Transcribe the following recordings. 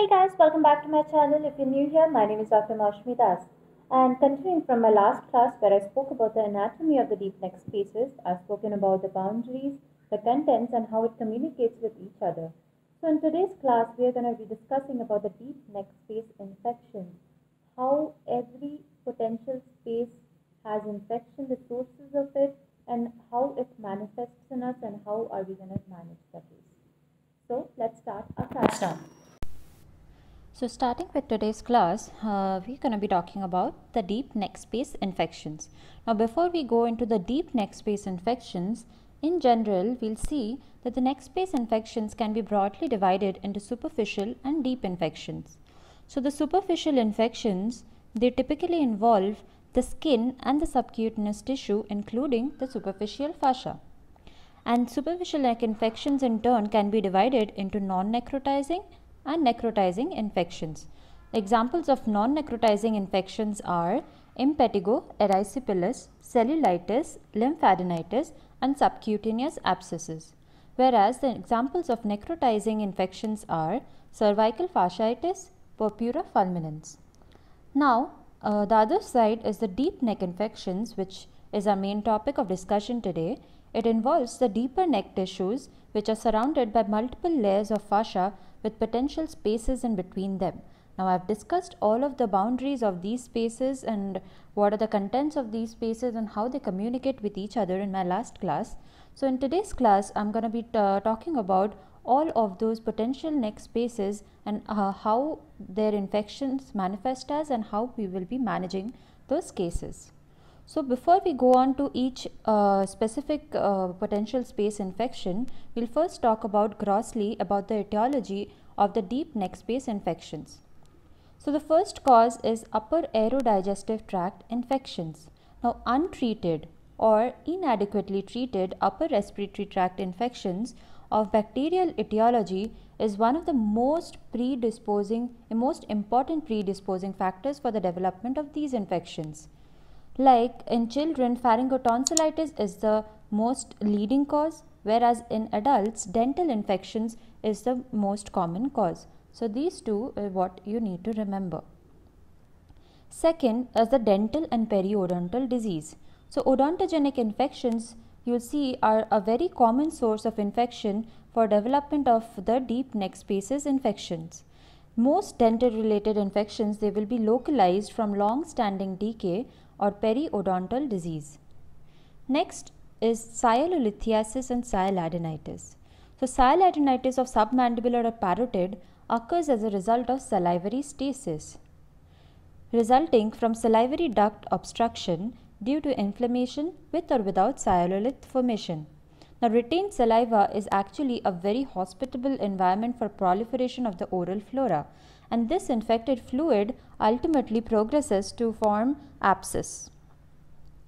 Hey guys, welcome back to my channel. If you're new here, my name is Dr. Mashmi Das. And continuing from my last class where I spoke about the anatomy of the deep neck spaces, I've spoken about the boundaries, the contents and how it communicates with each other. So in today's class, we are going to be discussing about the deep neck space infections, how every potential space has infection, the sources of it, and how it manifests in us and how are we going to manage that. case. So let's start our class now. So starting with today's class, uh, we're going to be talking about the deep neck space infections. Now before we go into the deep neck space infections, in general, we'll see that the neck space infections can be broadly divided into superficial and deep infections. So the superficial infections, they typically involve the skin and the subcutaneous tissue including the superficial fascia. And superficial neck infections in turn can be divided into non-necrotizing and necrotizing infections. Examples of non-necrotizing infections are impetigo, erysipelas, cellulitis, lymphadenitis and subcutaneous abscesses. Whereas the examples of necrotizing infections are cervical fasciitis, purpura fulminans. Now, uh, the other side is the deep neck infections which is our main topic of discussion today. It involves the deeper neck tissues which are surrounded by multiple layers of fascia with potential spaces in between them. Now I have discussed all of the boundaries of these spaces and what are the contents of these spaces and how they communicate with each other in my last class. So in today's class I am going to be uh, talking about all of those potential next spaces and uh, how their infections manifest as and how we will be managing those cases. So before we go on to each uh, specific uh, potential space infection, we'll first talk about grossly about the etiology of the deep neck space infections. So the first cause is upper aerodigestive tract infections. Now untreated or inadequately treated upper respiratory tract infections of bacterial etiology is one of the most predisposing, most important predisposing factors for the development of these infections. Like in children, pharyngotonsillitis is the most leading cause, whereas in adults, dental infections is the most common cause. So, these two are what you need to remember. Second is the dental and periodontal disease. So, odontogenic infections you'll see are a very common source of infection for development of the deep neck spaces infections. Most dental related infections they will be localized from long standing decay or periodontal disease. Next is sialolithiasis and sialadenitis. So sialadenitis of submandibular or parotid occurs as a result of salivary stasis resulting from salivary duct obstruction due to inflammation with or without sialolith formation. Now, retained saliva is actually a very hospitable environment for proliferation of the oral flora and this infected fluid ultimately progresses to form abscess.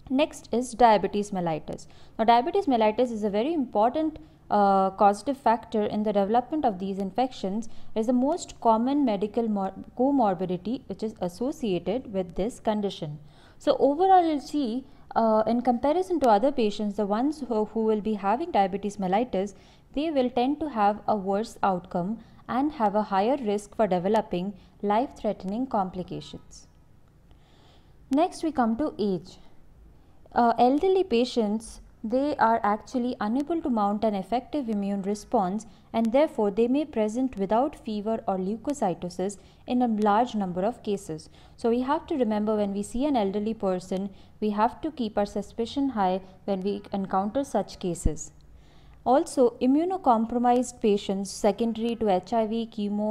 Next is diabetes mellitus. Now diabetes mellitus is a very important uh, causative factor in the development of these infections is the most common medical comorbidity which is associated with this condition. So overall you'll see uh, in comparison to other patients the ones who, who will be having diabetes mellitus they will tend to have a worse outcome and have a higher risk for developing life threatening complications. Next, we come to age. Uh, elderly patients they are actually unable to mount an effective immune response and therefore they may present without fever or leukocytosis in a large number of cases. So we have to remember when we see an elderly person, we have to keep our suspicion high when we encounter such cases. Also, immunocompromised patients secondary to HIV, chemo,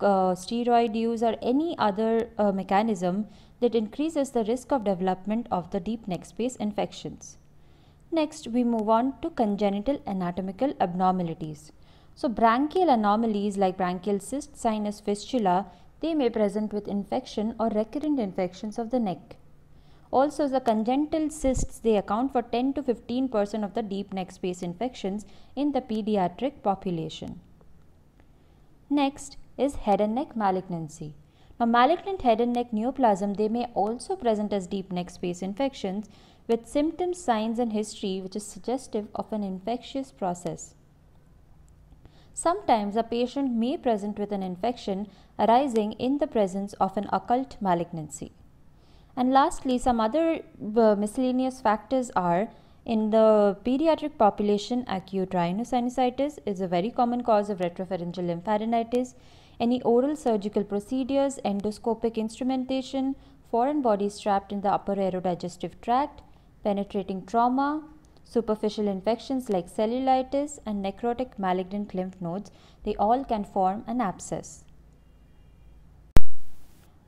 uh, steroid use or any other uh, mechanism that increases the risk of development of the deep neck space infections. Next, we move on to congenital anatomical abnormalities. So, branchial anomalies like branchial cyst, sinus, fistula, they may present with infection or recurrent infections of the neck. Also, the congenital cysts, they account for 10 to 15% of the deep neck space infections in the pediatric population. Next is head and neck malignancy. Now, malignant head and neck neoplasm, they may also present as deep neck space infections with symptoms, signs and history which is suggestive of an infectious process. Sometimes a patient may present with an infection arising in the presence of an occult malignancy. And lastly, some other uh, miscellaneous factors are in the pediatric population, acute rhinosinusitis is a very common cause of retropharyngeal lympharinitis. Any oral surgical procedures, endoscopic instrumentation, foreign bodies trapped in the upper aerodigestive tract, penetrating trauma, superficial infections like cellulitis and necrotic malignant lymph nodes, they all can form an abscess.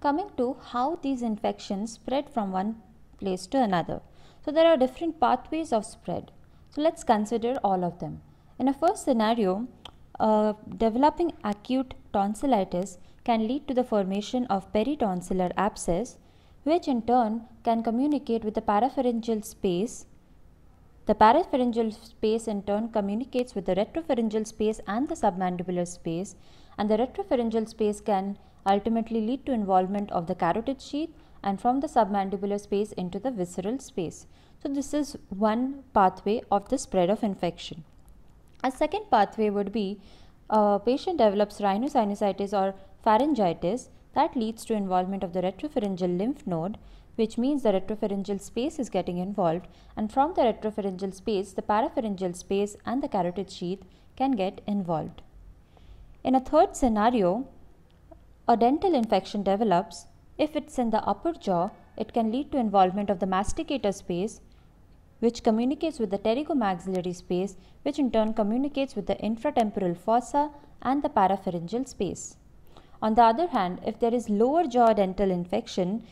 Coming to how these infections spread from one place to another. So there are different pathways of spread. So let's consider all of them. In a first scenario, uh, developing acute tonsillitis can lead to the formation of peritonsillar abscess which in turn can communicate with the parapharyngeal space. The parapharyngeal space in turn communicates with the retropharyngeal space and the submandibular space and the retropharyngeal space can ultimately lead to involvement of the carotid sheath and from the submandibular space into the visceral space. So this is one pathway of the spread of infection. A second pathway would be a uh, patient develops rhinosinusitis or pharyngitis that leads to involvement of the retropharyngeal lymph node which means the retropharyngeal space is getting involved and from the retropharyngeal space the parapharyngeal space and the carotid sheath can get involved. In a third scenario, a dental infection develops. If it's in the upper jaw, it can lead to involvement of the masticator space, which communicates with the pterygomaxillary space, which in turn communicates with the infratemporal fossa and the parapharyngeal space. On the other hand, if there is lower jaw dental infection,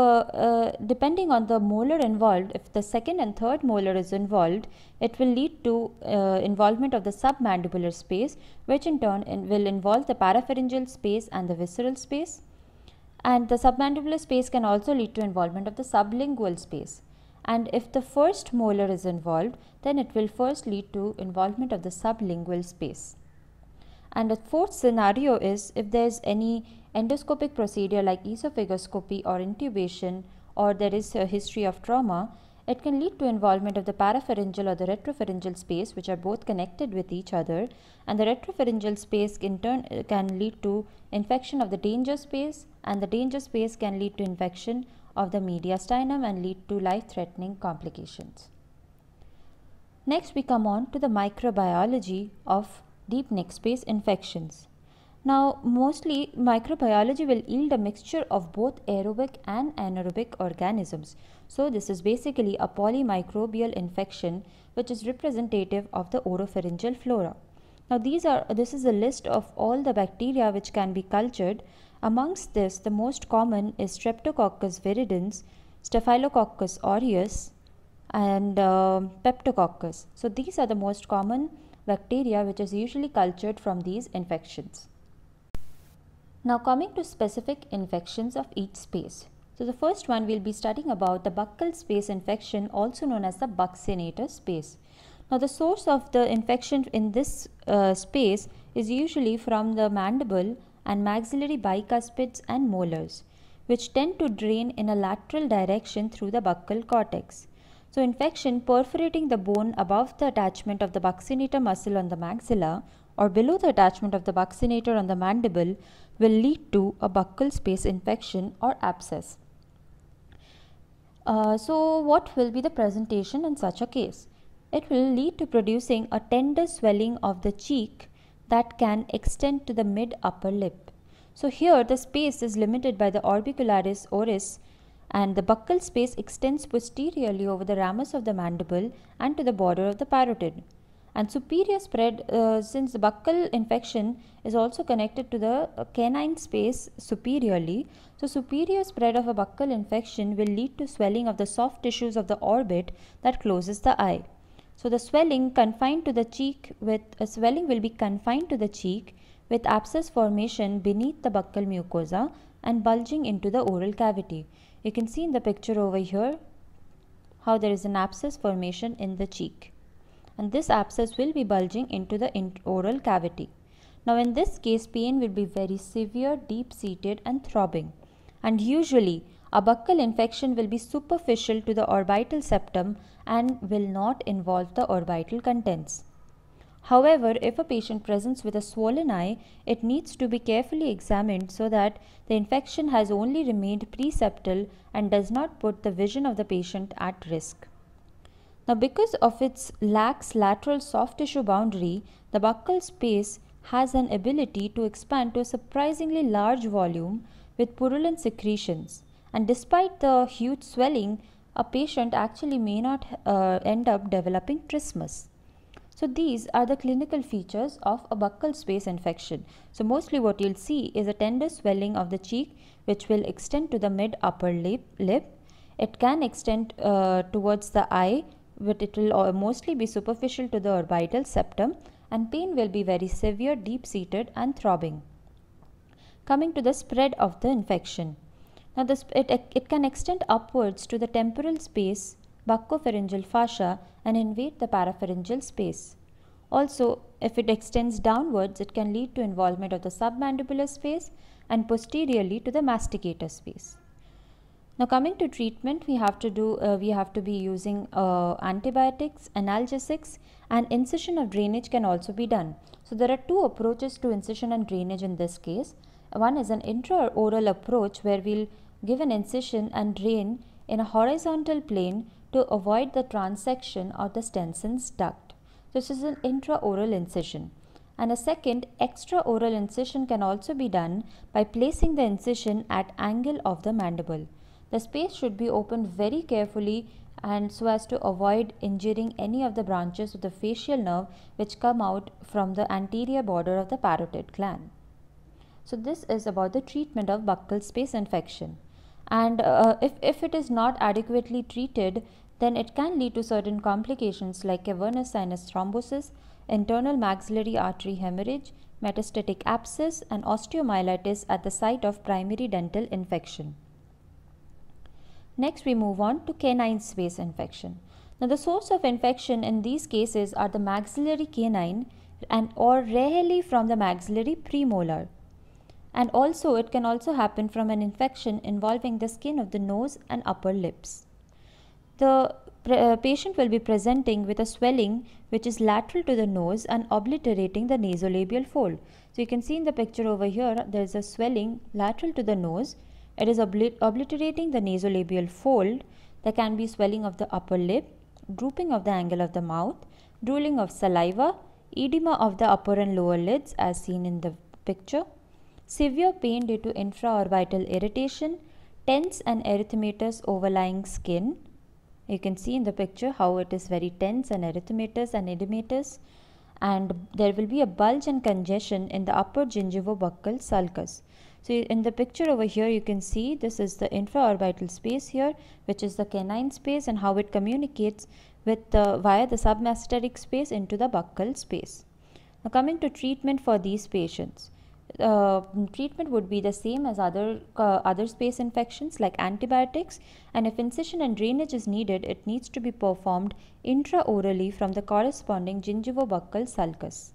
uh, depending on the molar involved, if the second and third molar is involved, it will lead to uh, involvement of the submandibular space, which in turn in will involve the parapharyngeal space and the visceral space. And the submandibular space can also lead to involvement of the sublingual space. And if the first molar is involved, then it will first lead to involvement of the sublingual space. And the fourth scenario is if there is any endoscopic procedure like esophagoscopy or intubation or there is a history of trauma, it can lead to involvement of the parapharyngeal or the retropharyngeal space which are both connected with each other and the retropharyngeal space in turn uh, can lead to infection of the danger space and the danger space can lead to infection of the mediastinum and lead to life-threatening complications. Next we come on to the microbiology of deep neck space infections. Now, mostly microbiology will yield a mixture of both aerobic and anaerobic organisms. So, this is basically a polymicrobial infection which is representative of the oropharyngeal flora. Now, these are this is a list of all the bacteria which can be cultured. Amongst this, the most common is Streptococcus viridans, Staphylococcus aureus, and uh, Peptococcus. So, these are the most common bacteria which is usually cultured from these infections. Now coming to specific infections of each space. So the first one we'll be studying about the buccal space infection also known as the buccinator space. Now the source of the infection in this uh, space is usually from the mandible and maxillary bicuspids and molars which tend to drain in a lateral direction through the buccal cortex. So infection perforating the bone above the attachment of the buccinator muscle on the maxilla or below the attachment of the vaccinator on the mandible will lead to a buccal space infection or abscess. Uh, so what will be the presentation in such a case? It will lead to producing a tender swelling of the cheek that can extend to the mid upper lip. So here the space is limited by the orbicularis oris and the buccal space extends posteriorly over the ramus of the mandible and to the border of the parotid and superior spread uh, since the buccal infection is also connected to the uh, canine space superiorly so superior spread of a buccal infection will lead to swelling of the soft tissues of the orbit that closes the eye so the swelling confined to the cheek with a uh, swelling will be confined to the cheek with abscess formation beneath the buccal mucosa and bulging into the oral cavity you can see in the picture over here how there is an abscess formation in the cheek and this abscess will be bulging into the oral cavity. Now in this case pain will be very severe, deep seated and throbbing. And usually a buccal infection will be superficial to the orbital septum and will not involve the orbital contents. However, if a patient presents with a swollen eye, it needs to be carefully examined so that the infection has only remained preceptal and does not put the vision of the patient at risk. Now because of its lax lateral soft tissue boundary, the buccal space has an ability to expand to a surprisingly large volume with purulent secretions. And despite the huge swelling, a patient actually may not uh, end up developing trismus. So these are the clinical features of a buccal space infection. So mostly what you'll see is a tender swelling of the cheek which will extend to the mid upper lip. lip. It can extend uh, towards the eye but it will uh, mostly be superficial to the orbital septum and pain will be very severe, deep seated, and throbbing. Coming to the spread of the infection. Now, it, it can extend upwards to the temporal space, buccopharyngeal fascia, and invade the parapharyngeal space. Also, if it extends downwards, it can lead to involvement of the submandibular space and posteriorly to the masticator space. Now coming to treatment, we have to do uh, we have to be using uh, antibiotics, analgesics, and incision of drainage can also be done. So there are two approaches to incision and drainage in this case. One is an intraoral approach where we'll give an incision and drain in a horizontal plane to avoid the transection of the stenson's duct. This is an intraoral incision. And a second extraoral incision can also be done by placing the incision at angle of the mandible. The space should be opened very carefully and so as to avoid injuring any of the branches of the facial nerve which come out from the anterior border of the parotid gland. So this is about the treatment of buccal space infection. And uh, uh if, if it is not adequately treated, then it can lead to certain complications like cavernous sinus thrombosis, internal maxillary artery hemorrhage, metastatic abscess and osteomyelitis at the site of primary dental infection. Next, we move on to canine space infection. Now, the source of infection in these cases are the maxillary canine and or rarely from the maxillary premolar. And also, it can also happen from an infection involving the skin of the nose and upper lips. The uh, patient will be presenting with a swelling which is lateral to the nose and obliterating the nasolabial fold. So, you can see in the picture over here, there is a swelling lateral to the nose it is obliterating the nasolabial fold. There can be swelling of the upper lip, drooping of the angle of the mouth, drooling of saliva, edema of the upper and lower lids as seen in the picture, severe pain due to infraorbital irritation, tense and erythematous overlying skin. You can see in the picture how it is very tense and erythematous and edematous and there will be a bulge and congestion in the upper gingivobuccal sulcus. So in the picture over here you can see this is the infraorbital space here which is the canine space and how it communicates with the, via the submasteric space into the buccal space. Now coming to treatment for these patients. Uh, treatment would be the same as other uh, other space infections like antibiotics and if incision and drainage is needed it needs to be performed intraorally from the corresponding gingivobuccal sulcus.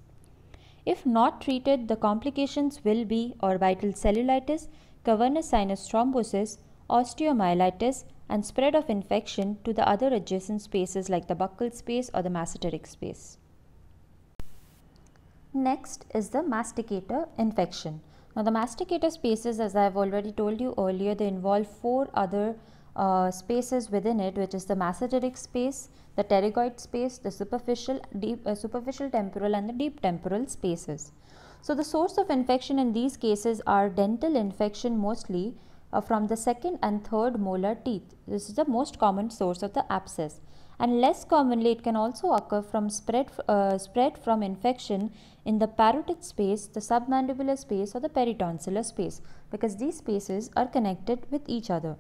If not treated, the complications will be orbital cellulitis, cavernous sinus thrombosis, osteomyelitis, and spread of infection to the other adjacent spaces like the buccal space or the masseteric space. Next is the masticator infection. Now the masticator spaces as I have already told you earlier they involve four other uh, spaces within it, which is the masseteric space, the pterygoid space, the superficial, deep, uh, superficial temporal and the deep temporal spaces. So the source of infection in these cases are dental infection mostly uh, from the second and third molar teeth. This is the most common source of the abscess. And less commonly, it can also occur from spread, uh, spread from infection in the parotid space, the submandibular space or the peritonsillar space because these spaces are connected with each other.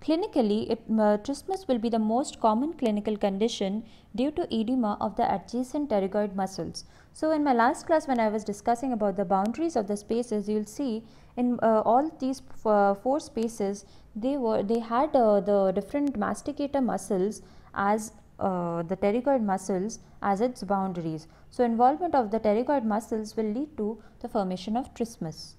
Clinically, it, uh, trismus will be the most common clinical condition due to edema of the adjacent pterygoid muscles. So in my last class when I was discussing about the boundaries of the spaces, you will see in uh, all these uh, four spaces, they were they had uh, the different masticator muscles as uh, the pterygoid muscles as its boundaries. So involvement of the pterygoid muscles will lead to the formation of trismus.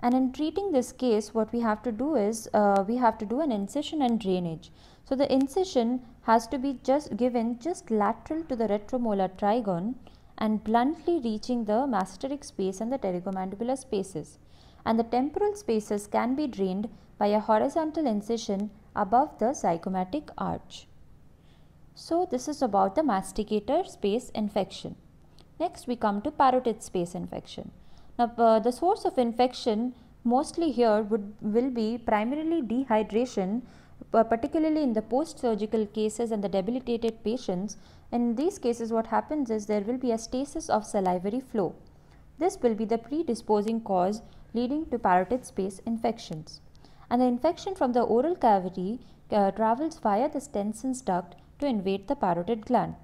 And in treating this case, what we have to do is uh, we have to do an incision and drainage. So the incision has to be just given just lateral to the retromolar trigon and bluntly reaching the masteric space and the pterygomandibular spaces. And the temporal spaces can be drained by a horizontal incision above the zygomatic arch. So this is about the masticator space infection. Next we come to parotid space infection. Now, uh, the source of infection mostly here would will be primarily dehydration, uh, particularly in the post-surgical cases and the debilitated patients. In these cases, what happens is there will be a stasis of salivary flow. This will be the predisposing cause leading to parotid space infections. And the infection from the oral cavity uh, travels via the Stenson's duct to invade the parotid gland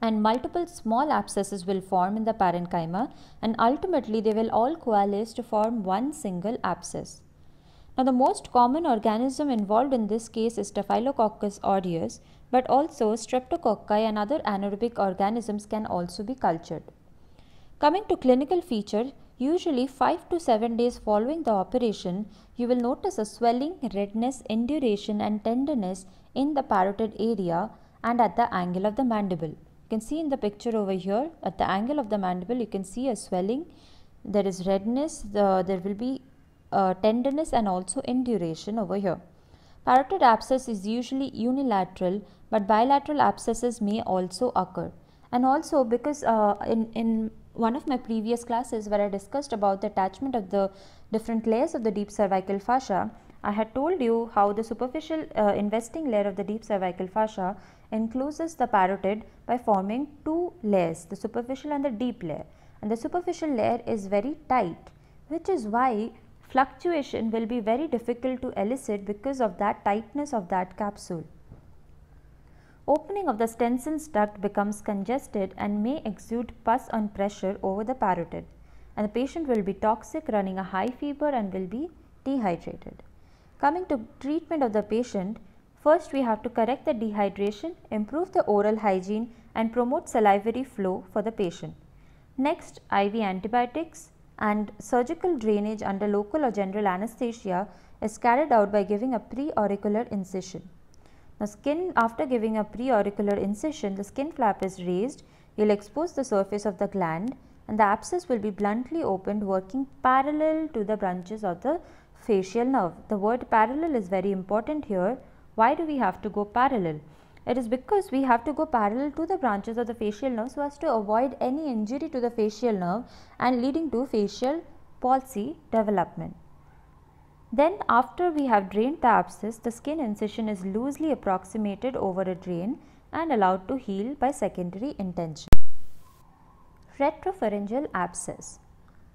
and multiple small abscesses will form in the parenchyma and ultimately they will all coalesce to form one single abscess. Now the most common organism involved in this case is Staphylococcus aureus but also streptococci and other anaerobic organisms can also be cultured. Coming to clinical feature, usually 5 to 7 days following the operation, you will notice a swelling, redness, induration and tenderness in the parotid area and at the angle of the mandible. You can see in the picture over here at the angle of the mandible you can see a swelling, there is redness, the, there will be uh, tenderness and also induration over here. Parotid abscess is usually unilateral but bilateral abscesses may also occur. And also because uh, in, in one of my previous classes where I discussed about the attachment of the different layers of the deep cervical fascia, I had told you how the superficial uh, investing layer of the deep cervical fascia encloses the parotid by forming two layers the superficial and the deep layer and the superficial layer is very tight which is why fluctuation will be very difficult to elicit because of that tightness of that capsule. Opening of the stenson's duct becomes congested and may exude pus on pressure over the parotid and the patient will be toxic running a high fever and will be dehydrated. Coming to treatment of the patient, First, we have to correct the dehydration, improve the oral hygiene and promote salivary flow for the patient. Next, IV antibiotics and surgical drainage under local or general anesthesia is carried out by giving a pre-auricular incision. Now, skin after giving a pre-auricular incision, the skin flap is raised, you will expose the surface of the gland and the abscess will be bluntly opened working parallel to the branches of the facial nerve. The word parallel is very important here why do we have to go parallel? It is because we have to go parallel to the branches of the facial nerve so as to avoid any injury to the facial nerve and leading to facial palsy development. Then after we have drained the abscess, the skin incision is loosely approximated over a drain and allowed to heal by secondary intention. Retropharyngeal abscess.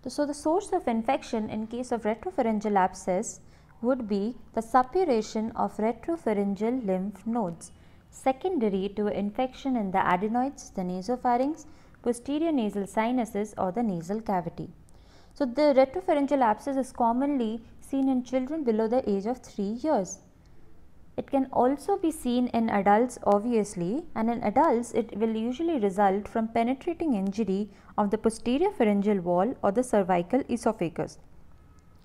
So the source of infection in case of retropharyngeal abscess would be the suppuration of retropharyngeal lymph nodes secondary to infection in the adenoids, the nasopharynx, posterior nasal sinuses or the nasal cavity. So, the retropharyngeal abscess is commonly seen in children below the age of 3 years. It can also be seen in adults obviously and in adults it will usually result from penetrating injury of the posterior pharyngeal wall or the cervical esophagus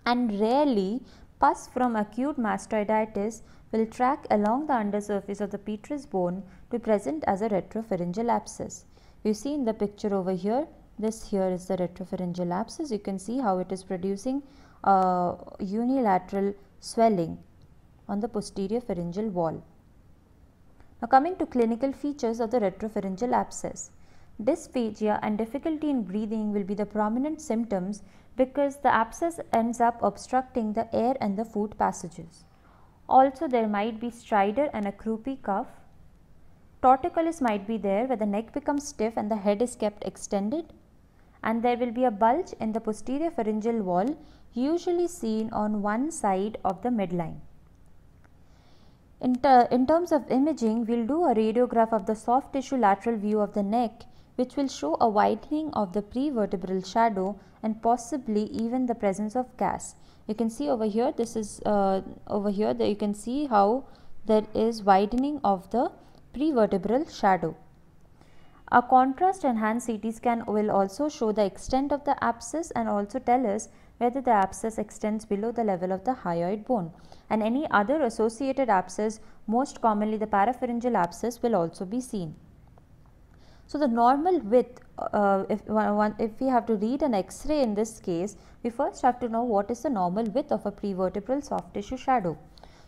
and rarely Pus from acute mastoiditis will track along the undersurface of the petrous bone to present as a retropharyngeal abscess. You see in the picture over here, this here is the retropharyngeal abscess. You can see how it is producing uh, unilateral swelling on the posterior pharyngeal wall. Now coming to clinical features of the retropharyngeal abscess. Dysphagia and difficulty in breathing will be the prominent symptoms because the abscess ends up obstructing the air and the food passages. Also there might be stridor and a croupy cough. Torticollis might be there where the neck becomes stiff and the head is kept extended and there will be a bulge in the posterior pharyngeal wall usually seen on one side of the midline. In, ter in terms of imaging, we will do a radiograph of the soft tissue lateral view of the neck which will show a widening of the prevertebral shadow and possibly even the presence of gas. You can see over here, this is uh, over here that you can see how there is widening of the prevertebral shadow. A contrast enhanced CT scan will also show the extent of the abscess and also tell us whether the abscess extends below the level of the hyoid bone and any other associated abscess most commonly the parapharyngeal abscess will also be seen. So, the normal width uh, if, one, one, if we have to read an x-ray in this case, we first have to know what is the normal width of a prevertebral soft tissue shadow.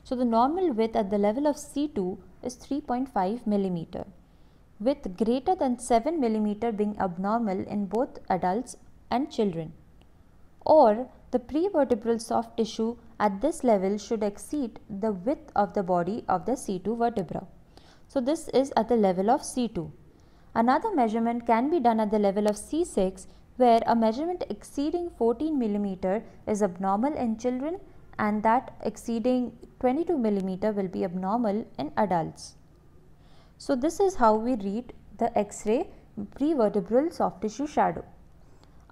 So, the normal width at the level of C2 is 3.5 millimeter with greater than 7 millimeter being abnormal in both adults and children or the prevertebral soft tissue at this level should exceed the width of the body of the C2 vertebra. So, this is at the level of C2. Another measurement can be done at the level of C6 where a measurement exceeding 14 mm is abnormal in children and that exceeding 22 mm will be abnormal in adults. So this is how we read the X-ray prevertebral soft tissue shadow.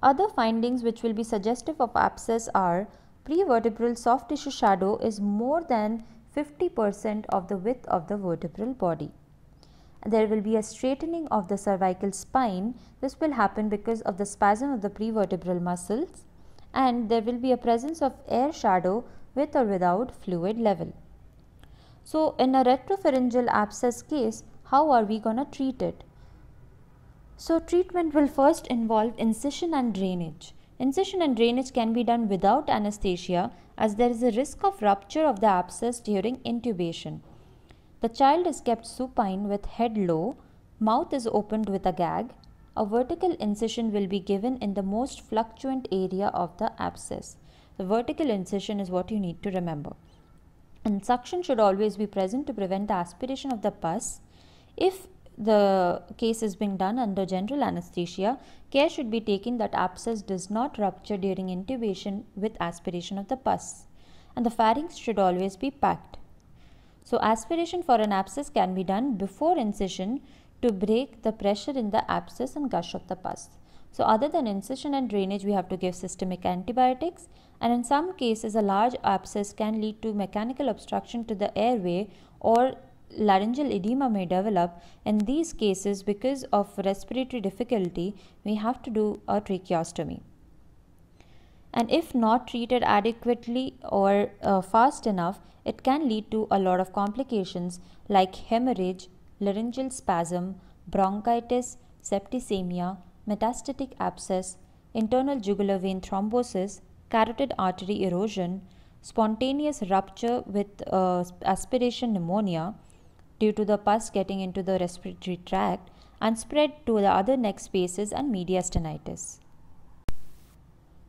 Other findings which will be suggestive of abscess are prevertebral soft tissue shadow is more than 50% of the width of the vertebral body there will be a straightening of the cervical spine. This will happen because of the spasm of the prevertebral muscles and there will be a presence of air shadow with or without fluid level. So, in a retropharyngeal abscess case, how are we going to treat it? So, treatment will first involve incision and drainage. Incision and drainage can be done without anesthesia as there is a risk of rupture of the abscess during intubation. The child is kept supine with head low, mouth is opened with a gag, a vertical incision will be given in the most fluctuant area of the abscess. The vertical incision is what you need to remember. And suction should always be present to prevent the aspiration of the pus. If the case is being done under general anesthesia, care should be taken that abscess does not rupture during intubation with aspiration of the pus. And the pharynx should always be packed. So aspiration for an abscess can be done before incision to break the pressure in the abscess and gush of the pus. So other than incision and drainage, we have to give systemic antibiotics and in some cases a large abscess can lead to mechanical obstruction to the airway or laryngeal edema may develop. In these cases, because of respiratory difficulty, we have to do a tracheostomy and if not treated adequately or uh, fast enough, it can lead to a lot of complications like hemorrhage, laryngeal spasm, bronchitis, septicemia, metastatic abscess, internal jugular vein thrombosis, carotid artery erosion, spontaneous rupture with uh, aspiration pneumonia due to the pus getting into the respiratory tract and spread to the other neck spaces and mediastinitis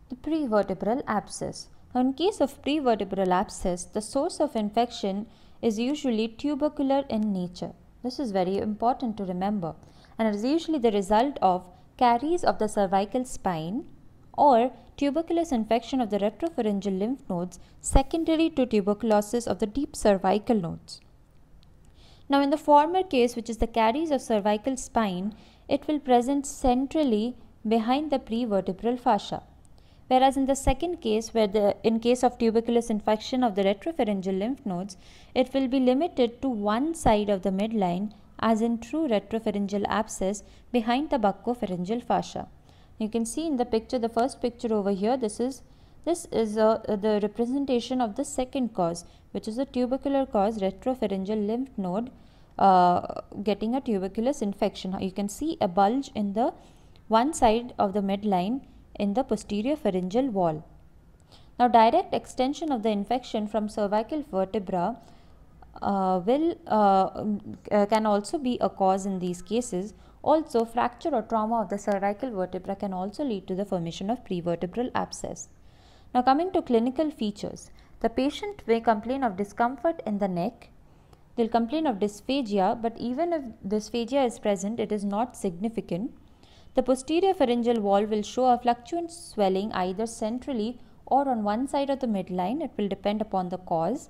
the prevertebral abscess. Now, in case of prevertebral abscess, the source of infection is usually tubercular in nature. This is very important to remember and is usually the result of caries of the cervical spine or tuberculous infection of the retropharyngeal lymph nodes secondary to tuberculosis of the deep cervical nodes. Now in the former case which is the caries of cervical spine, it will present centrally behind the prevertebral fascia. Whereas in the second case, where the in case of tuberculous infection of the retropharyngeal lymph nodes, it will be limited to one side of the midline as in true retropharyngeal abscess behind the buccopharyngeal fascia. You can see in the picture, the first picture over here, this is this is uh, the representation of the second cause which is the tubercular cause retropharyngeal lymph node uh, getting a tuberculous infection. You can see a bulge in the one side of the midline in the posterior pharyngeal wall. Now, direct extension of the infection from cervical vertebra uh, will uh, um, uh, can also be a cause in these cases. Also, fracture or trauma of the cervical vertebra can also lead to the formation of prevertebral abscess. Now, coming to clinical features, the patient may complain of discomfort in the neck. They'll complain of dysphagia, but even if dysphagia is present, it is not significant. The posterior pharyngeal wall will show a fluctuant swelling either centrally or on one side of the midline. It will depend upon the cause.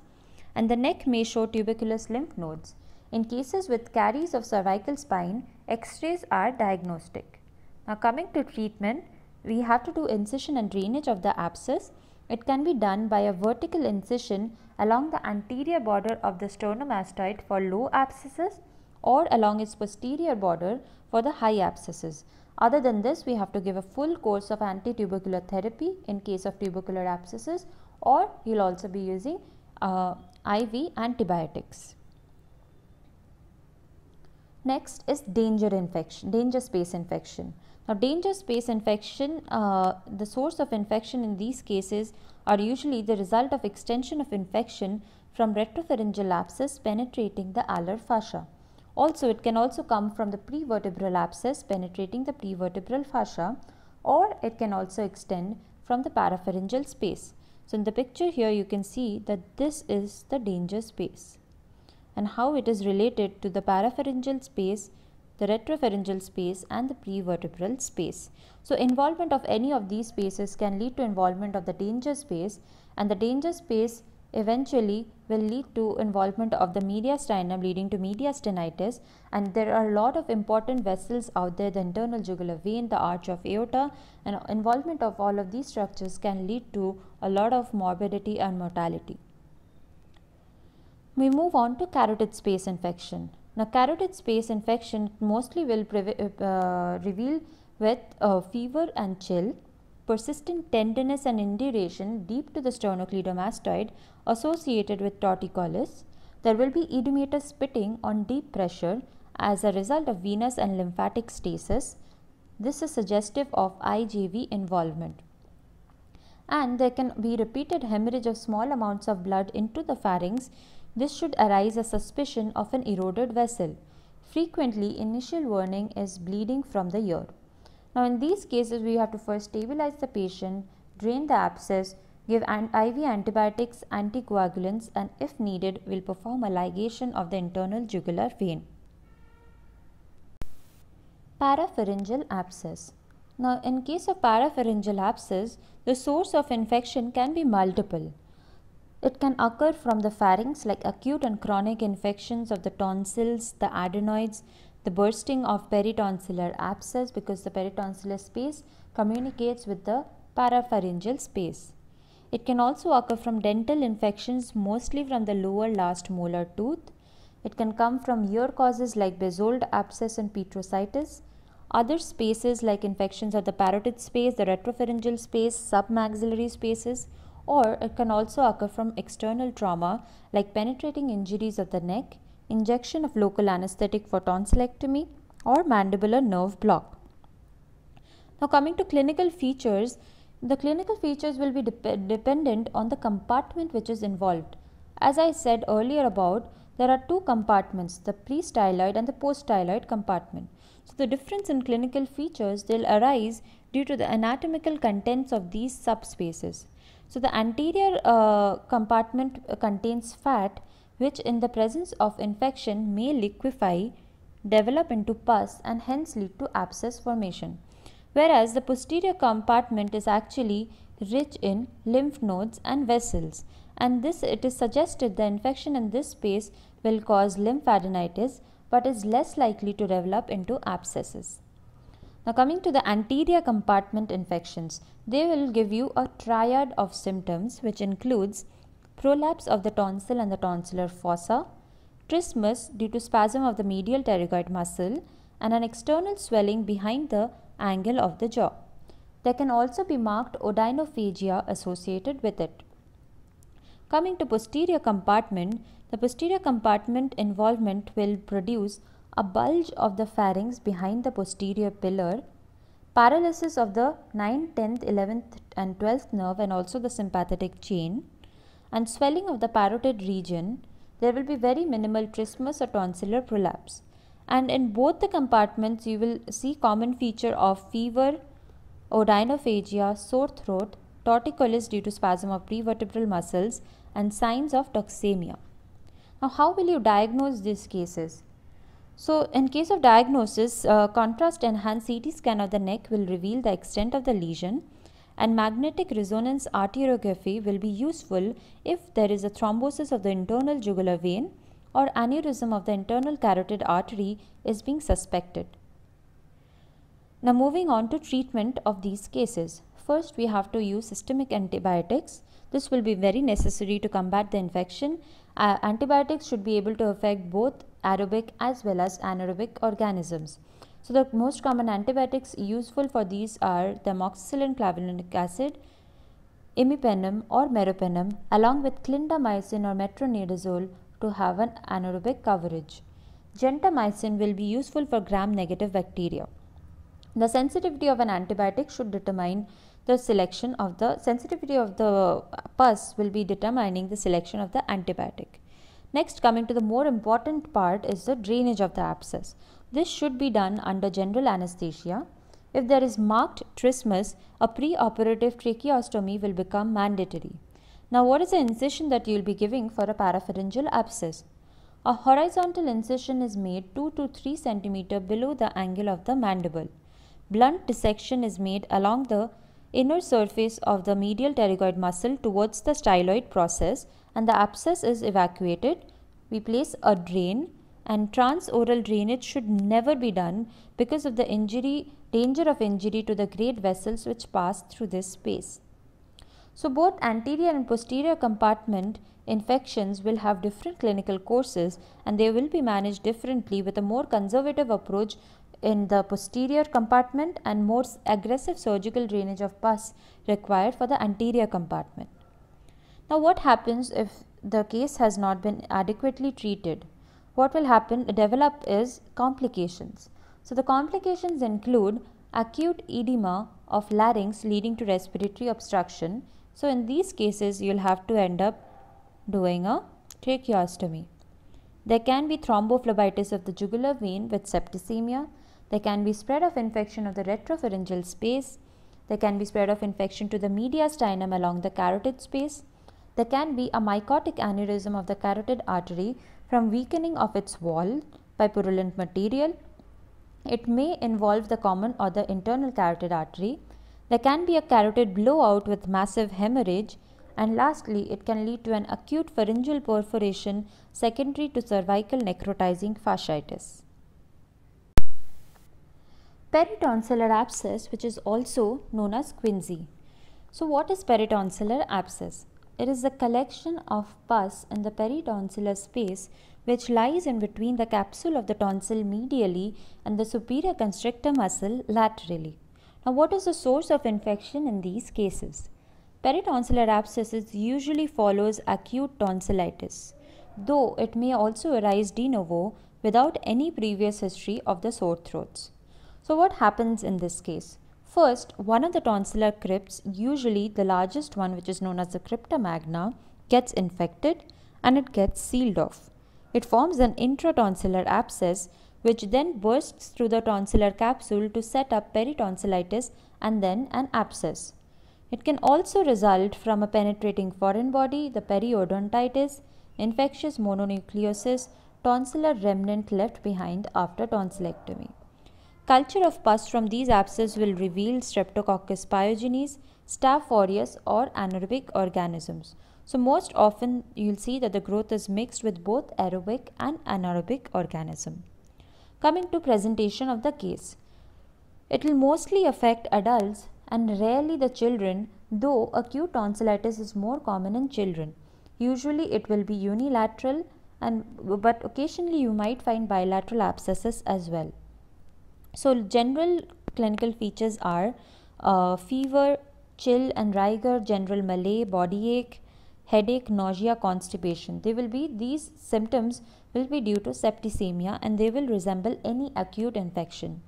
And the neck may show tuberculous lymph nodes. In cases with caries of cervical spine, x-rays are diagnostic. Now coming to treatment, we have to do incision and drainage of the abscess. It can be done by a vertical incision along the anterior border of the sternomastoid for low abscesses or along its posterior border for the high abscesses. Other than this, we have to give a full course of anti-tubercular therapy in case of tubercular abscesses or you'll also be using uh, IV antibiotics. Next is danger infection, danger space infection. Now danger space infection, uh, the source of infection in these cases are usually the result of extension of infection from retropharyngeal abscess penetrating the alar fascia. Also, it can also come from the prevertebral abscess penetrating the prevertebral fascia or it can also extend from the parapharyngeal space. So, in the picture here you can see that this is the danger space and how it is related to the parapharyngeal space the retropharyngeal space and the prevertebral space. So involvement of any of these spaces can lead to involvement of the danger space and the danger space eventually will lead to involvement of the mediastinum leading to mediastinitis and there are a lot of important vessels out there the internal jugular vein the arch of aorta and involvement of all of these structures can lead to a lot of morbidity and mortality we move on to carotid space infection now carotid space infection mostly will uh, reveal with uh, fever and chill persistent tenderness and induration deep to the sternocleidomastoid associated with torticollis. There will be edematous spitting on deep pressure as a result of venous and lymphatic stasis. This is suggestive of IJV involvement. And there can be repeated hemorrhage of small amounts of blood into the pharynx. This should arise a suspicion of an eroded vessel. Frequently, initial warning is bleeding from the ear. Now in these cases we have to first stabilize the patient, drain the abscess, give an IV antibiotics, anticoagulants and if needed will perform a ligation of the internal jugular vein. Parapharyngeal abscess. Now in case of parapharyngeal abscess, the source of infection can be multiple. It can occur from the pharynx like acute and chronic infections of the tonsils, the adenoids, the bursting of peritonsillar abscess because the peritonsillar space communicates with the parapharyngeal space. It can also occur from dental infections mostly from the lower last molar tooth. It can come from ear causes like basalt abscess and petrositis. Other spaces like infections of the parotid space, the retropharyngeal space, submaxillary spaces or it can also occur from external trauma like penetrating injuries of the neck injection of local anesthetic for tonsillectomy, or mandibular nerve block. Now, coming to clinical features, the clinical features will be dep dependent on the compartment which is involved. As I said earlier about, there are two compartments, the pre-styloid and the post-styloid compartment. So, the difference in clinical features will arise due to the anatomical contents of these subspaces. So, the anterior uh, compartment contains fat which in the presence of infection may liquefy, develop into pus and hence lead to abscess formation. Whereas the posterior compartment is actually rich in lymph nodes and vessels and this it is suggested the infection in this space will cause lymphadenitis but is less likely to develop into abscesses. Now coming to the anterior compartment infections, they will give you a triad of symptoms which includes prolapse of the tonsil and the tonsillar fossa, trismus due to spasm of the medial pterygoid muscle, and an external swelling behind the angle of the jaw. There can also be marked odynophagia associated with it. Coming to posterior compartment, the posterior compartment involvement will produce a bulge of the pharynx behind the posterior pillar, paralysis of the 9th, 10th, 11th and 12th nerve and also the sympathetic chain, and swelling of the parotid region, there will be very minimal trismus or tonsillar prolapse. And in both the compartments, you will see common feature of fever, odynophagia, sore throat, torticollis due to spasm of prevertebral muscles, and signs of toxemia. Now, how will you diagnose these cases? So, in case of diagnosis, uh, contrast enhanced CT scan of the neck will reveal the extent of the lesion and magnetic resonance arteriography will be useful if there is a thrombosis of the internal jugular vein or aneurysm of the internal carotid artery is being suspected. Now moving on to treatment of these cases. First we have to use systemic antibiotics. This will be very necessary to combat the infection. Uh, antibiotics should be able to affect both aerobic as well as anaerobic organisms. So the most common antibiotics useful for these are amoxicillin clavulanic acid, imipenem or meropenem along with clindamycin or metronidazole to have an anaerobic coverage. Gentamicin will be useful for gram-negative bacteria. The sensitivity of an antibiotic should determine the selection of the sensitivity of the pus will be determining the selection of the antibiotic. Next coming to the more important part is the drainage of the abscess. This should be done under general anesthesia. If there is marked trismus, a preoperative tracheostomy will become mandatory. Now, what is the incision that you will be giving for a parapharyngeal abscess? A horizontal incision is made 2 to 3 cm below the angle of the mandible. Blunt dissection is made along the inner surface of the medial pterygoid muscle towards the styloid process and the abscess is evacuated. We place a drain and transoral drainage should never be done because of the injury, danger of injury to the great vessels which pass through this space. So both anterior and posterior compartment infections will have different clinical courses and they will be managed differently with a more conservative approach in the posterior compartment and more aggressive surgical drainage of pus required for the anterior compartment. Now what happens if the case has not been adequately treated? what will happen develop is complications. So the complications include acute edema of larynx leading to respiratory obstruction. So in these cases you'll have to end up doing a tracheostomy. There can be thrombophlebitis of the jugular vein with septicemia. There can be spread of infection of the retropharyngeal space. There can be spread of infection to the mediastinum along the carotid space. There can be a mycotic aneurysm of the carotid artery from weakening of its wall by purulent material. It may involve the common or the internal carotid artery. There can be a carotid blowout with massive hemorrhage. And lastly, it can lead to an acute pharyngeal perforation secondary to cervical necrotizing fasciitis. Peritonsillar abscess, which is also known as quinsy. So, what is peritonsillar abscess? It is the collection of pus in the peritonsillar space which lies in between the capsule of the tonsil medially and the superior constrictor muscle laterally. Now what is the source of infection in these cases? Peritonsillar abscesses usually follows acute tonsillitis, though it may also arise de novo without any previous history of the sore throats. So what happens in this case? First, one of the tonsillar crypts, usually the largest one which is known as the crypta magna, gets infected and it gets sealed off. It forms an intratonsillar abscess which then bursts through the tonsillar capsule to set up peritonsillitis and then an abscess. It can also result from a penetrating foreign body, the periodontitis, infectious mononucleosis, tonsillar remnant left behind after tonsillectomy. Culture of pus from these abscesses will reveal Streptococcus pyogenes, Staph aureus or anaerobic organisms. So most often you'll see that the growth is mixed with both aerobic and anaerobic organism. Coming to presentation of the case. It will mostly affect adults and rarely the children though acute tonsillitis is more common in children. Usually it will be unilateral and but occasionally you might find bilateral abscesses as well. So general clinical features are uh, fever, chill and rigor, general malaise, body ache, headache, nausea, constipation. They will be these symptoms will be due to septicemia and they will resemble any acute infection.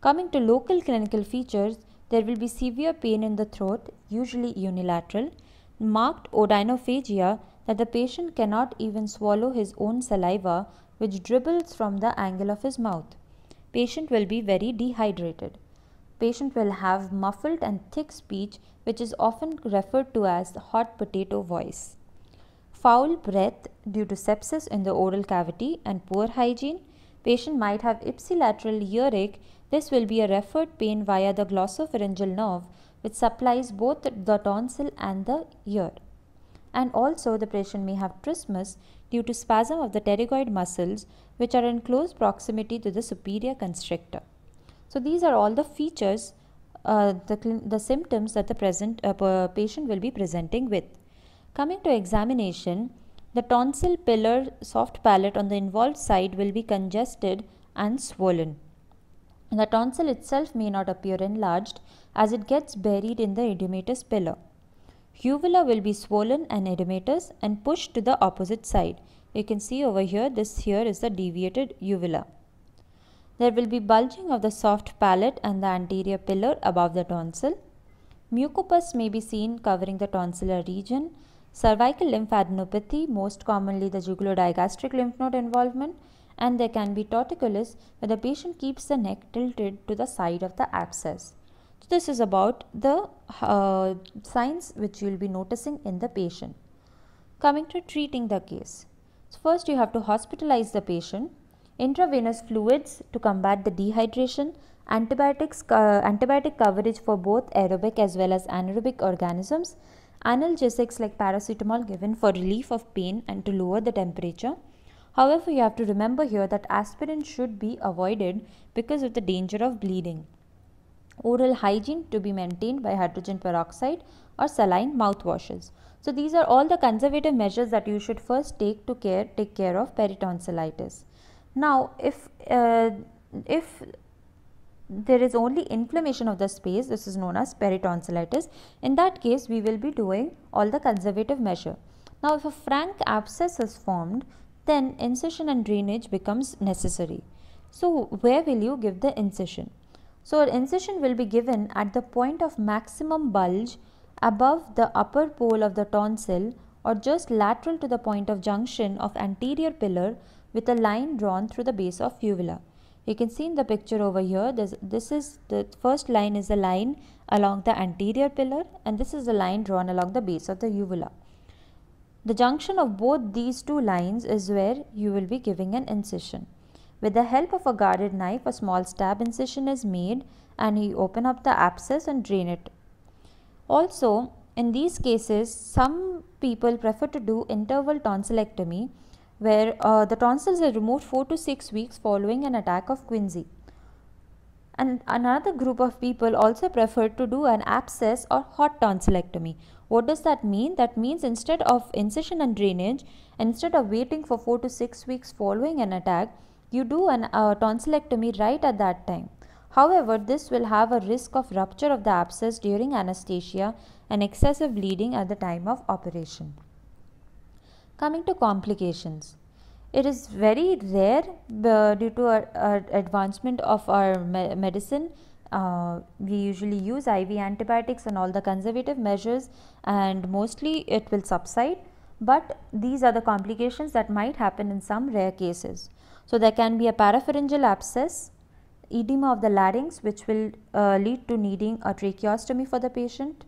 Coming to local clinical features, there will be severe pain in the throat, usually unilateral, marked odynophagia that the patient cannot even swallow his own saliva which dribbles from the angle of his mouth patient will be very dehydrated. Patient will have muffled and thick speech which is often referred to as hot potato voice. Foul breath due to sepsis in the oral cavity and poor hygiene. Patient might have ipsilateral earache. This will be a referred pain via the glossopharyngeal nerve which supplies both the tonsil and the ear and also the patient may have trismus due to spasm of the pterygoid muscles which are in close proximity to the superior constrictor. So these are all the features, uh, the, the symptoms that the present uh, patient will be presenting with. Coming to examination, the tonsil pillar soft palate on the involved side will be congested and swollen. The tonsil itself may not appear enlarged as it gets buried in the edematous pillar. Uvula will be swollen and edematous and pushed to the opposite side. You can see over here, this here is the deviated uvula. There will be bulging of the soft palate and the anterior pillar above the tonsil. Mucopus may be seen covering the tonsillar region. Cervical lymphadenopathy, most commonly the jugulo-digastric lymph node involvement and there can be torticollis where the patient keeps the neck tilted to the side of the abscess this is about the uh, signs which you will be noticing in the patient. Coming to treating the case. So first you have to hospitalize the patient, intravenous fluids to combat the dehydration, antibiotics, uh, antibiotic coverage for both aerobic as well as anaerobic organisms, analgesics like paracetamol given for relief of pain and to lower the temperature. However, you have to remember here that aspirin should be avoided because of the danger of bleeding oral hygiene to be maintained by hydrogen peroxide or saline mouthwashes. So these are all the conservative measures that you should first take to care take care of peritonsillitis. Now if uh, if there is only inflammation of the space this is known as peritonsillitis in that case we will be doing all the conservative measure. Now if a frank abscess is formed then incision and drainage becomes necessary. So where will you give the incision? So, incision will be given at the point of maximum bulge above the upper pole of the tonsil or just lateral to the point of junction of anterior pillar with a line drawn through the base of uvula. You can see in the picture over here, this, this is the first line is a line along the anterior pillar and this is a line drawn along the base of the uvula. The junction of both these two lines is where you will be giving an incision. With the help of a guarded knife, a small stab incision is made and he open up the abscess and drain it. Also, in these cases, some people prefer to do interval tonsillectomy where uh, the tonsils are removed 4 to 6 weeks following an attack of quinsy. And another group of people also prefer to do an abscess or hot tonsillectomy. What does that mean? That means instead of incision and drainage, instead of waiting for 4 to 6 weeks following an attack, you do a uh, tonsillectomy right at that time. However, this will have a risk of rupture of the abscess during anesthesia and excessive bleeding at the time of operation. Coming to complications. It is very rare uh, due to our, uh, our, uh, advancement of our me medicine. Uh, we usually use IV antibiotics and all the conservative measures and mostly it will subside but these are the complications that might happen in some rare cases. So, there can be a parapharyngeal abscess, edema of the larynx which will uh, lead to needing a tracheostomy for the patient,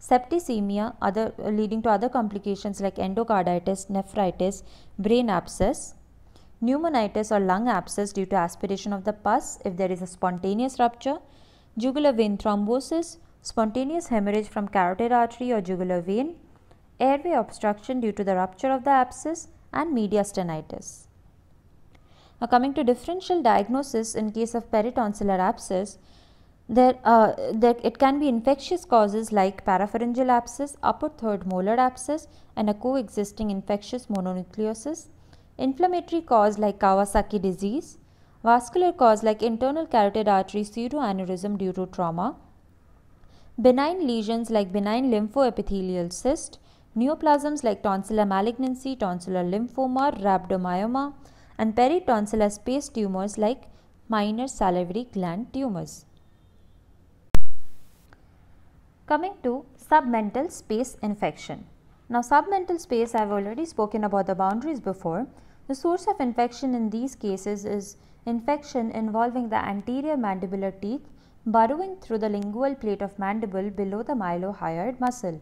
septicemia other, uh, leading to other complications like endocarditis, nephritis, brain abscess, pneumonitis or lung abscess due to aspiration of the pus if there is a spontaneous rupture, jugular vein thrombosis, spontaneous hemorrhage from carotid artery or jugular vein, airway obstruction due to the rupture of the abscess and mediastinitis. Now coming to differential diagnosis in case of peritonsillar abscess, there, uh, there it can be infectious causes like parapharyngeal abscess, upper third molar abscess and a coexisting infectious mononucleosis, inflammatory cause like Kawasaki disease, vascular cause like internal carotid artery pseudoaneurysm due to trauma, benign lesions like benign lymphoepithelial cyst, neoplasms like tonsillar malignancy, tonsillar lymphoma, rhabdomyoma, and peritonsillar space tumors like minor salivary gland tumors. Coming to submental space infection. Now submental space I have already spoken about the boundaries before. The source of infection in these cases is infection involving the anterior mandibular teeth burrowing through the lingual plate of mandible below the mylohyoid muscle.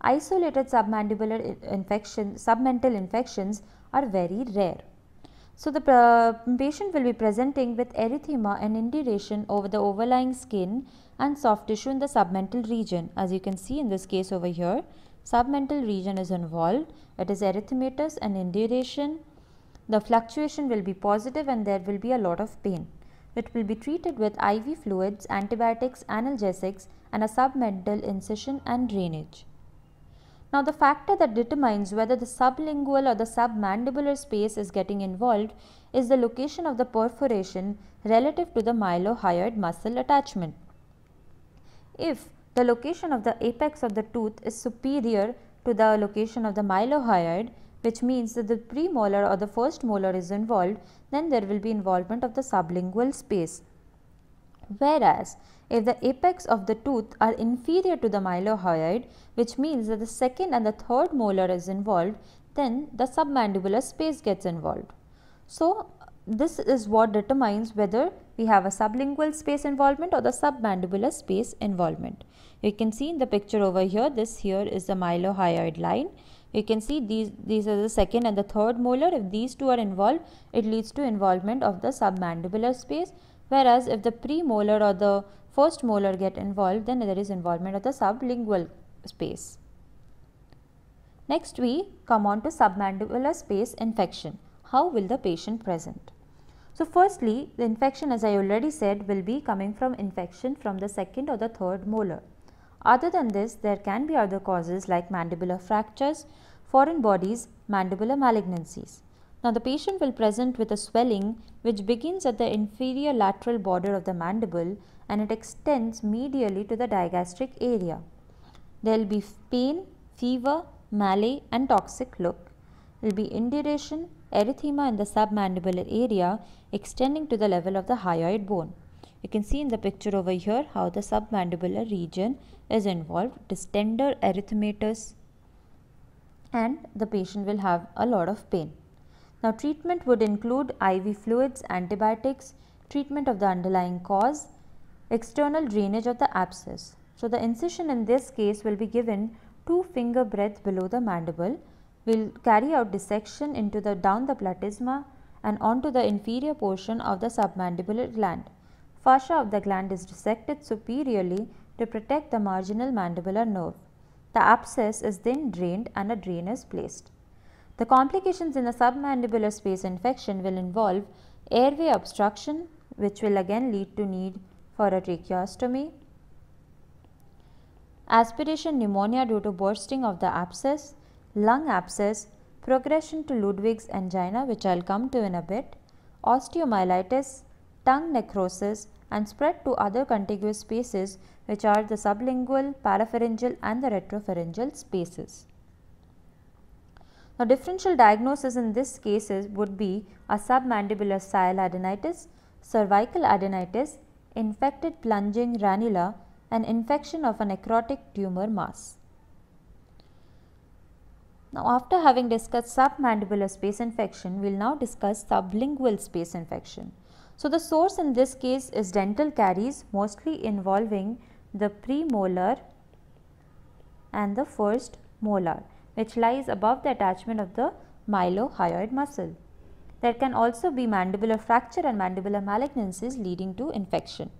Isolated submandibular infection, submental infections are very rare. So, the uh, patient will be presenting with erythema and induration over the overlying skin and soft tissue in the submental region. As you can see in this case over here, submental region is involved. It is erythematous and induration. The fluctuation will be positive and there will be a lot of pain. It will be treated with IV fluids, antibiotics, analgesics and a submental incision and drainage. Now, the factor that determines whether the sublingual or the submandibular space is getting involved is the location of the perforation relative to the mylohyoid muscle attachment. If the location of the apex of the tooth is superior to the location of the mylohyoid, which means that the premolar or the first molar is involved, then there will be involvement of the sublingual space. Whereas, if the apex of the tooth are inferior to the mylohyoid, which means that the second and the third molar is involved, then the submandibular space gets involved. So, this is what determines whether we have a sublingual space involvement or the submandibular space involvement. You can see in the picture over here, this here is the mylohyoid line. You can see these, these are the second and the third molar. If these two are involved, it leads to involvement of the submandibular space Whereas if the premolar or the first molar get involved, then there is involvement of the sublingual space. Next we come on to submandibular space infection. How will the patient present? So firstly, the infection as I already said will be coming from infection from the second or the third molar. Other than this, there can be other causes like mandibular fractures, foreign bodies, mandibular malignancies. Now the patient will present with a swelling which begins at the inferior lateral border of the mandible and it extends medially to the digastric area. There will be pain, fever, malaise and toxic look. There will be induration, erythema in the submandibular area extending to the level of the hyoid bone. You can see in the picture over here how the submandibular region is involved, distender erythematous and the patient will have a lot of pain. Now treatment would include IV fluids, antibiotics, treatment of the underlying cause, external drainage of the abscess. So the incision in this case will be given 2 finger breadth below the mandible. We will carry out dissection into the down the platysma and onto the inferior portion of the submandibular gland. Fascia of the gland is dissected superiorly to protect the marginal mandibular nerve. The abscess is then drained and a drain is placed. The complications in a submandibular space infection will involve airway obstruction which will again lead to need for a tracheostomy, aspiration pneumonia due to bursting of the abscess, lung abscess, progression to Ludwig's angina which I will come to in a bit, osteomyelitis, tongue necrosis and spread to other contiguous spaces which are the sublingual, parapharyngeal and the retropharyngeal spaces. Now differential diagnosis in this cases would be a submandibular adenitis, cervical adenitis, infected plunging ranula and infection of a necrotic tumor mass. Now after having discussed submandibular space infection, we will now discuss sublingual space infection. So the source in this case is dental caries mostly involving the premolar and the first molar which lies above the attachment of the mylohyoid muscle. There can also be mandibular fracture and mandibular malignancies leading to infection.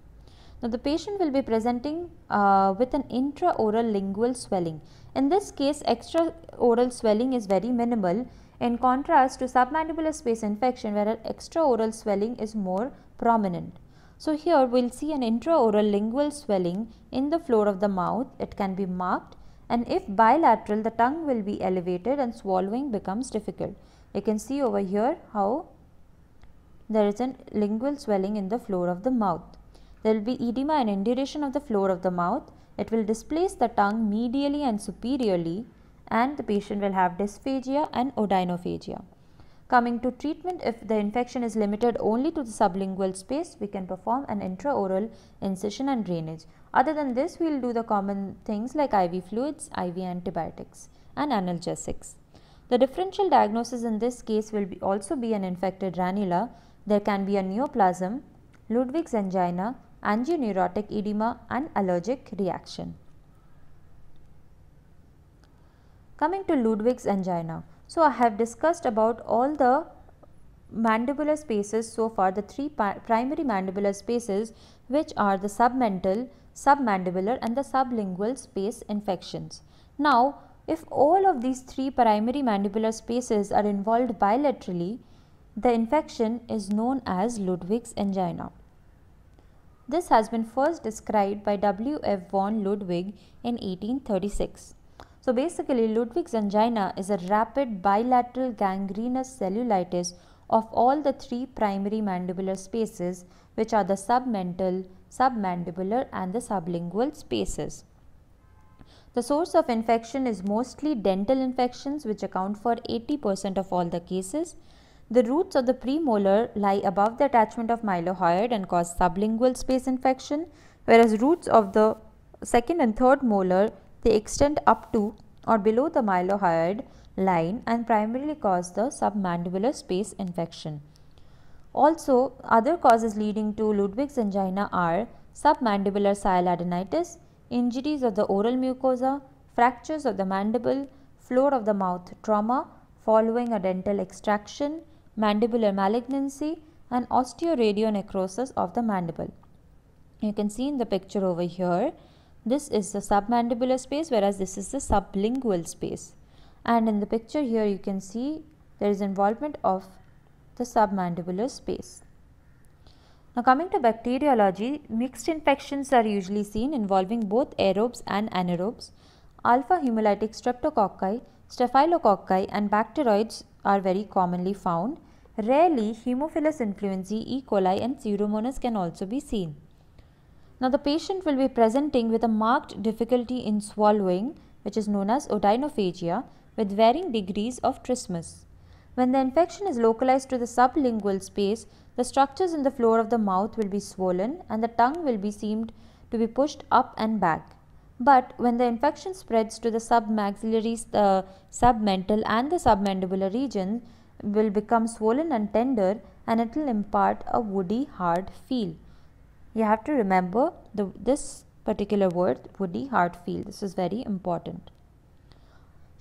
Now the patient will be presenting uh, with an intraoral lingual swelling. In this case extraoral swelling is very minimal in contrast to submandibular space infection where extraoral swelling is more prominent. So here we will see an intraoral lingual swelling in the floor of the mouth. It can be marked and if bilateral the tongue will be elevated and swallowing becomes difficult. You can see over here how there is a lingual swelling in the floor of the mouth. There will be edema and induration of the floor of the mouth. It will displace the tongue medially and superiorly and the patient will have dysphagia and odynophagia. Coming to treatment, if the infection is limited only to the sublingual space, we can perform an intraoral incision and drainage. Other than this, we will do the common things like IV fluids, IV antibiotics and analgesics. The differential diagnosis in this case will be also be an infected ranula. There can be a neoplasm, Ludwig's angina, angioneurotic edema and allergic reaction. Coming to Ludwig's angina. So, I have discussed about all the mandibular spaces so far the three primary mandibular spaces which are the submental, submandibular and the sublingual space infections. Now, if all of these three primary mandibular spaces are involved bilaterally, the infection is known as Ludwig's angina. This has been first described by W. F. von Ludwig in 1836. So basically Ludwig's angina is a rapid bilateral gangrenous cellulitis of all the three primary mandibular spaces which are the submental, submandibular and the sublingual spaces. The source of infection is mostly dental infections which account for 80% of all the cases. The roots of the premolar lie above the attachment of mylohyoid and cause sublingual space infection whereas roots of the second and third molar they extend up to or below the mylohyoid line and primarily cause the submandibular space infection. Also, other causes leading to Ludwig's angina are submandibular sialadenitis, injuries of the oral mucosa, fractures of the mandible, floor of the mouth trauma following a dental extraction, mandibular malignancy and osteoradionecrosis of the mandible. You can see in the picture over here, this is the submandibular space whereas this is the sublingual space. And in the picture here you can see there is involvement of the submandibular space. Now coming to bacteriology, mixed infections are usually seen involving both aerobes and anaerobes. Alpha hemolytic streptococci, staphylococci and bacteroids are very commonly found. Rarely, Haemophilus influenzae, E. coli and Pseudomonas can also be seen. Now the patient will be presenting with a marked difficulty in swallowing which is known as odynophagia with varying degrees of trismus. When the infection is localized to the sublingual space, the structures in the floor of the mouth will be swollen and the tongue will be seemed to be pushed up and back. But when the infection spreads to the submaxillary, the submental and the submandibular region will become swollen and tender and it will impart a woody hard feel. You have to remember the, this particular word woody hard feel. This is very important.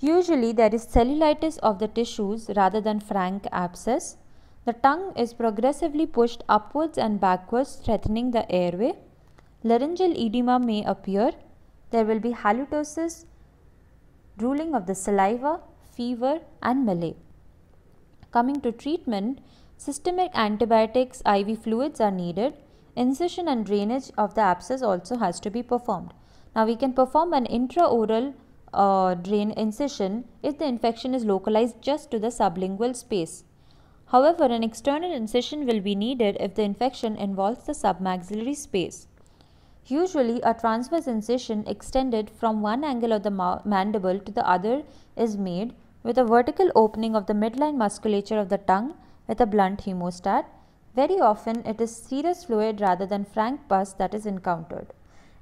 Usually there is cellulitis of the tissues rather than frank abscess. The tongue is progressively pushed upwards and backwards threatening the airway. Laryngeal edema may appear. There will be halitosis, drooling of the saliva, fever and malaise. Coming to treatment, systemic antibiotics, IV fluids are needed. Incision and drainage of the abscess also has to be performed. Now we can perform an intraoral uh, drain incision if the infection is localized just to the sublingual space. However, an external incision will be needed if the infection involves the submaxillary space. Usually, a transverse incision extended from one angle of the mandible to the other is made with a vertical opening of the midline musculature of the tongue with a blunt hemostat. Very often, it is serous fluid rather than frank pus that is encountered.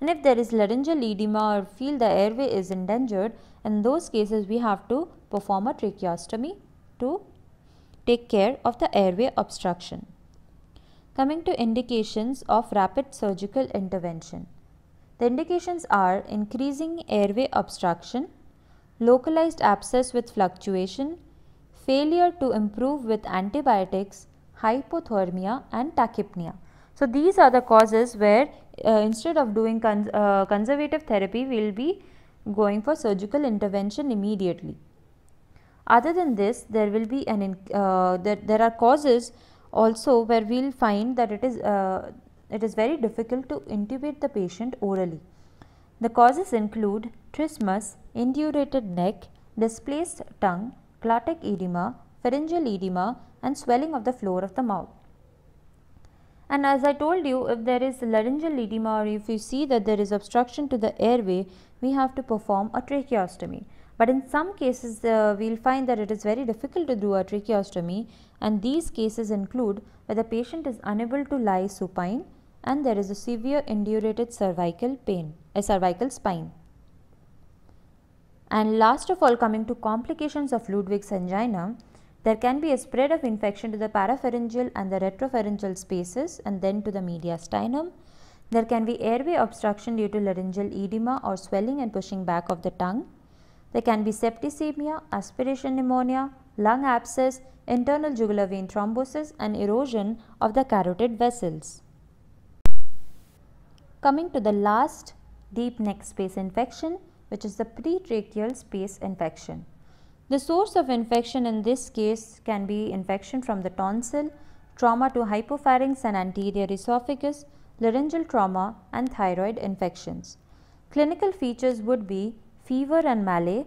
And if there is laryngeal edema or feel the airway is endangered, in those cases we have to perform a tracheostomy to take care of the airway obstruction. Coming to indications of rapid surgical intervention. The indications are increasing airway obstruction, localized abscess with fluctuation, failure to improve with antibiotics, hypothermia and tachypnea. So these are the causes where uh, instead of doing cons uh, conservative therapy we will be going for surgical intervention immediately. Other than this there will be an uh, there, there are causes also where we will find that it is uh, it is very difficult to intubate the patient orally. The causes include trismus, indurated neck, displaced tongue, clartic edema, pharyngeal edema and swelling of the floor of the mouth. And as I told you, if there is laryngeal edema or if you see that there is obstruction to the airway, we have to perform a tracheostomy. But in some cases, uh, we will find that it is very difficult to do a tracheostomy and these cases include where the patient is unable to lie supine and there is a severe indurated cervical pain, a cervical spine. And last of all, coming to complications of Ludwig's angina, there can be a spread of infection to the parapharyngeal and the retropharyngeal spaces and then to the mediastinum. There can be airway obstruction due to laryngeal edema or swelling and pushing back of the tongue. There can be septicemia, aspiration pneumonia, lung abscess, internal jugular vein thrombosis and erosion of the carotid vessels. Coming to the last deep neck space infection which is the pretracheal space infection. The source of infection in this case can be infection from the tonsil, trauma to hypopharynx and anterior esophagus, laryngeal trauma and thyroid infections. Clinical features would be fever and malaise,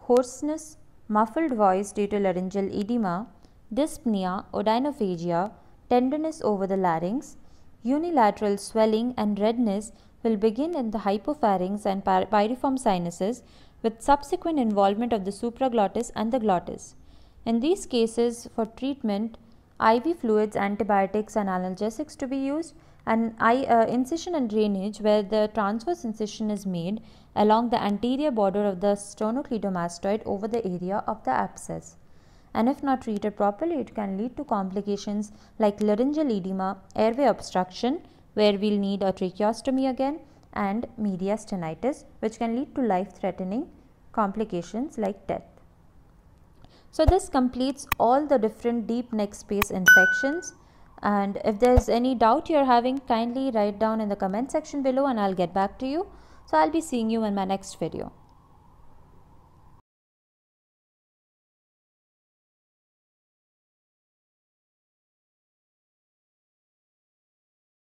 hoarseness, muffled voice due to laryngeal edema, dyspnea, odynophagia, tenderness over the larynx, unilateral swelling and redness will begin in the hypopharynx and pyriform sinuses with subsequent involvement of the supraglottis and the glottis. In these cases, for treatment, IV fluids, antibiotics and analgesics to be used and uh, incision and drainage where the transverse incision is made along the anterior border of the sternocleidomastoid over the area of the abscess. And if not treated properly, it can lead to complications like laryngeal edema, airway obstruction, where we'll need a tracheostomy again, and mediastinitis which can lead to life-threatening complications like death. So this completes all the different deep neck space infections and if there is any doubt you are having kindly write down in the comment section below and I will get back to you. So I will be seeing you in my next video.